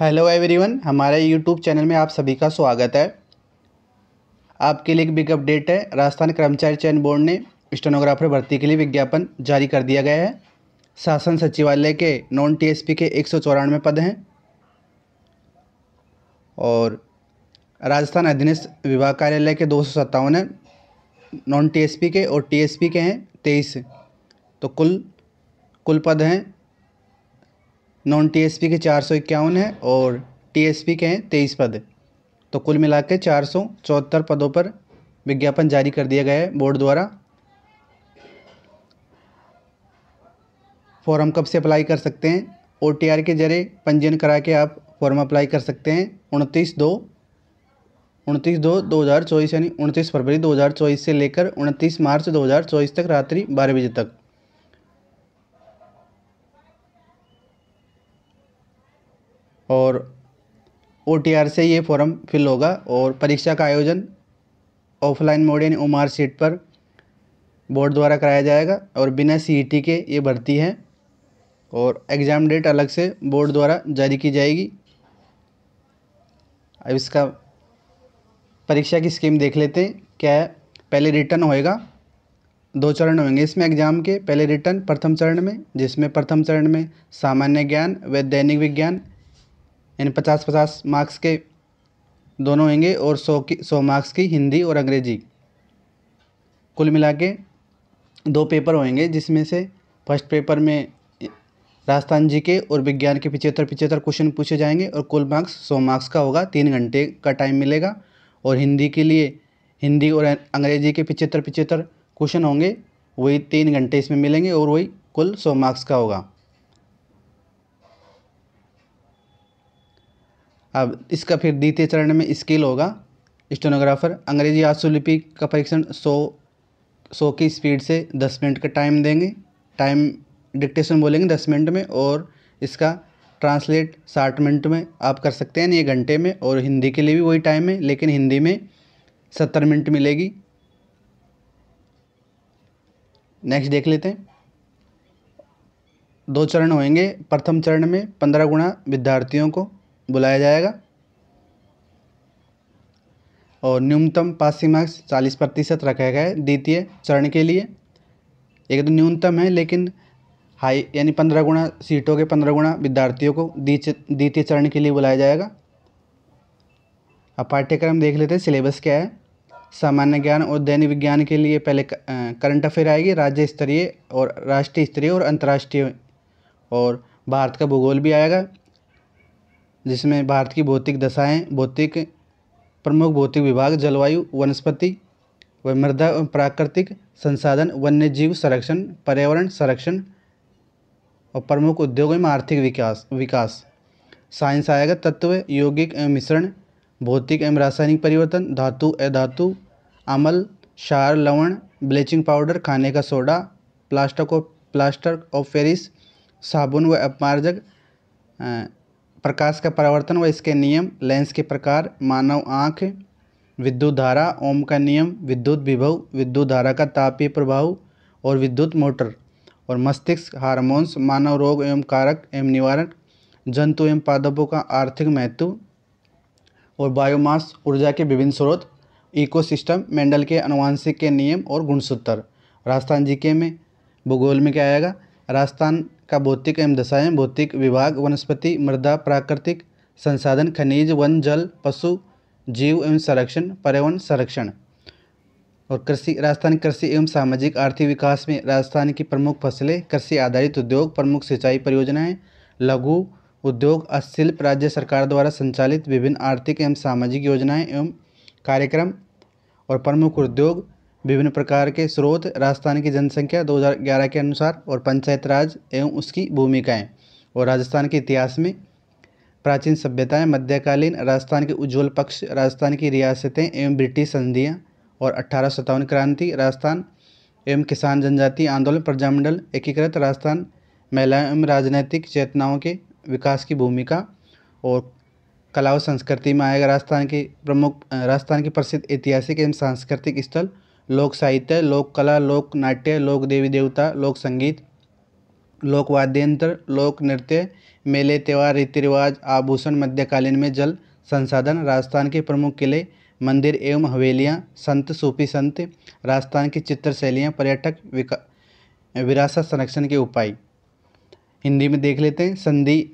hello everyone हमारे YouTube channel में आप सभी का स्वागत है आपके लिए एक बिग अपडेट है राजस्थान कर्मचारी चयन बोर्ड ने स्टेनोग्राफर भर्ती के लिए विज्ञापन जारी कर दिया गया है शासन सचिवालय के नॉन टीएसपी के एक पद हैं और राजस्थान अधीनस्थ विभाग कार्यालय के दो सत्तावन नॉन टी के और टी के हैं तेईस तो कुल कुल पद हैं नॉन टीएसपी के चार सौ इक्यावन है और टीएसपी के हैं तेईस पद तो कुल मिला के चार सौ चौहत्तर पदों पर विज्ञापन जारी कर दिया गया है बोर्ड द्वारा फॉर्म कब से अप्लाई कर सकते हैं ओ के जरिए पंजीयन करा के आप फॉर्म अप्लाई कर सकते हैं उनतीस दो उनतीस दो दो हज़ार चौबीस यानी उनतीस फरवरी दो हज़ार चौबीस से लेकर उनतीस मार्च दो हज़ार चौबीस तक रात्रि बारह बजे तक और ओ टी आर से ये फॉर्म फिल होगा और परीक्षा का आयोजन ऑफलाइन मोड यानी उमार आर सीट पर बोर्ड द्वारा कराया जाएगा और बिना सी ई टी के ये भर्ती है और एग्ज़ाम डेट अलग से बोर्ड द्वारा जारी की जाएगी अब इसका परीक्षा की स्कीम देख लेते हैं क्या है पहले रिटर्न होएगा दो चरण होंगे इसमें एग्जाम के पहले रिटर्न प्रथम चरण में जिसमें प्रथम चरण में सामान्य ज्ञान व दैनिक विज्ञान यानी पचास पचास मार्क्स के दोनों होंगे और सौ की सौ मार्क्स की हिंदी और अंग्रेजी कुल मिला के दो पेपर होंगे जिसमें से फर्स्ट पेपर में राजस्थान जी के और विज्ञान के पिचहत्तर पिछहत्तर क्वेश्चन पूछे जाएंगे और कुल मार्क्स सौ मार्क्स का होगा तीन घंटे का टाइम मिलेगा और हिंदी के लिए हिंदी और अंग्रेजी के पिचहत्तर पिछहत्तर क्वेश्चन होंगे वही तीन घंटे इसमें मिलेंगे और वही कुल सौ मार्क्स का होगा अब इसका फिर द्वितीय चरण में स्किल होगा स्टेनोग्राफर अंग्रेजी आशुलिपि का परीक्षण सौ सौ की स्पीड से दस मिनट का टाइम देंगे टाइम डिक्टेशन बोलेंगे दस मिनट में और इसका ट्रांसलेट साठ मिनट में आप कर सकते हैं एक घंटे में और हिंदी के लिए भी वही टाइम है लेकिन हिंदी में सत्तर मिनट मिलेगी नेक्स्ट देख लेते हैं दो चरण होंगे प्रथम चरण में पंद्रह गुणा विद्यार्थियों को बुलाया जाएगा और न्यूनतम पासिंग मार्क्स चालीस प्रतिशत रखा गया है द्वितीय चरण के लिए एक तो न्यूनतम है लेकिन हाई यानी पंद्रह गुणा सीटों के पंद्रह गुणा विद्यार्थियों को द्वितीय चरण के लिए बुलाया जाएगा अब पाठ्यक्रम देख लेते हैं सिलेबस क्या है सामान्य ज्ञान और दैनिक विज्ञान के लिए पहले करंट अफेयर आएगी राज्य स्तरीय और राष्ट्रीय स्तरीय और अंतर्राष्ट्रीय और भारत का भूगोल भी आएगा जिसमें भारत की भौतिक दशाएँ भौतिक प्रमुख भौतिक विभाग जलवायु वनस्पति व मृदा एवं प्राकृतिक संसाधन वन्य जीव संरक्षण पर्यावरण संरक्षण और प्रमुख उद्योगों में आर्थिक विकास विकास साइंस आएगा तत्व यौगिक एवं मिश्रण भौतिक एवं रासायनिक परिवर्तन धातु अधातु अमल क्षार लवण ब्लीचिंग पाउडर खाने का सोडा प्लास्टर को प्लास्टर ऑफ पेरिस साबुन व अपमार्जक प्रकाश का परावर्तन व इसके नियम लेंस के प्रकार मानव आँख विद्युत धारा ओम का नियम विद्युत विभव विद्युत धारा का तापीय प्रभाव और विद्युत मोटर और मस्तिष्क हार्मोन्स मानव रोग एवं कारक एवं निवारण जंतु एवं पादपों का आर्थिक महत्व और बायोमास ऊर्जा के विभिन्न स्रोत इकोसिस्टम मेंडल के अनुवांशिक के नियम और गुणसूत्र राजस्थान जीके में भूगोल में क्या आएगा राजस्थान का भौतिक एवं दशाएँ भौतिक विभाग वनस्पति मृदा प्राकृतिक संसाधन खनिज वन जल पशु जीव एवं संरक्षण पर्यावरण संरक्षण और कृषि राजस्थान कृषि एवं सामाजिक आर्थिक विकास में राजस्थान की प्रमुख फसलें कृषि आधारित उद्योग प्रमुख सिंचाई परियोजनाएं लघु उद्योग और शिल्प राज्य सरकार द्वारा संचालित विभिन्न आर्थिक एवं सामाजिक योजनाएं एवं कार्यक्रम और प्रमुख उद्योग विभिन्न प्रकार के स्रोत राजस्थान की जनसंख्या 2011 के अनुसार और पंचायत राज एवं उसकी भूमिकाएं और राजस्थान के इतिहास में प्राचीन सभ्यताएं मध्यकालीन राजस्थान के उज्ज्वल पक्ष राजस्थान की रियासतें एवं ब्रिटिश संधियाँ और अठारह क्रांति राजस्थान एवं किसान जनजाति आंदोलन प्रजामंडल एकीकृत राजस्थान महिलाएं एवं राजनैतिक चेतनाओं के विकास की भूमिका और कला और संस्कृति में आएगा राजस्थान के प्रमुख राजस्थान के प्रसिद्ध ऐतिहासिक एवं सांस्कृतिक स्थल लोक साहित्य लोक कला लोक नाट्य लोक देवी देवता लोक संगीत लोक वाद्यंत्र लोक नृत्य मेले त्यौहार रीति रिवाज आभूषण मध्यकालीन में जल संसाधन राजस्थान के प्रमुख किले मंदिर एवं हवेलियाँ संत सूफी संत राजस्थान की चित्र शैलियाँ पर्यटक विरासत संरक्षण के उपाय हिंदी में देख लेते हैं संधि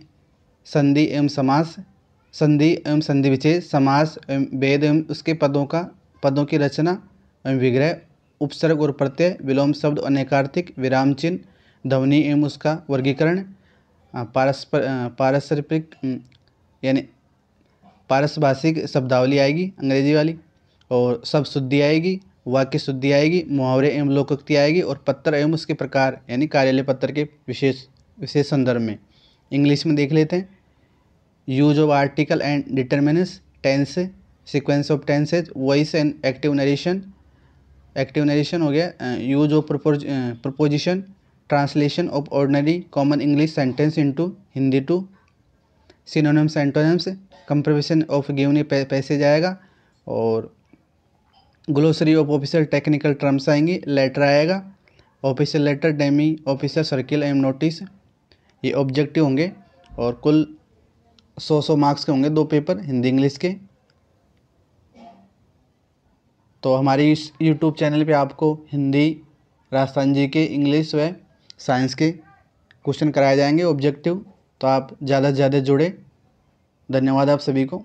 संधि एवं समास संधि एवं संधि विशेष समास एवं वेद एवं उसके पदों का पदों की रचना अं विग्रह उपसर्ग और प्रत्यय विलोम शब्द अनेकार्थिक विराम चिन्ह ध्वनि एवं उसका वर्गीकरण अं, पारस्पर अं, पारस्परिक यानी पारसभाषिक शब्दावली आएगी अंग्रेजी वाली और सब शुद्धि आएगी वाक्य शुद्धि आएगी मुहावरे एवं लोकोक्ति आएगी और पत्र एवं उसके प्रकार यानी कार्यालय पत्र के विशेष विशेष संदर्भ में इंग्लिश में देख लेते हैं use of article and determiners tense sequence of tenses voice and active narration एक्टिवनाइजेशन हो गया use of preposition translation of ordinary common English sentence into Hindi to synonyms antonyms comprehension of given ये पैसेज आएगा और glossary of official technical terms आएंगी letter आएगा official letter demi official circular notice ये objective होंगे और कुल सौ सौ मार्क्स के होंगे दो पेपर हिंदी इंग्लिश के तो हमारी इस यूट्यूब चैनल पे आपको हिंदी राजस्थान जी के इंग्लिश व साइंस के क्वेश्चन कराए जाएंगे ऑब्जेक्टिव तो आप ज़्यादा से ज़्यादा जुड़े धन्यवाद आप सभी को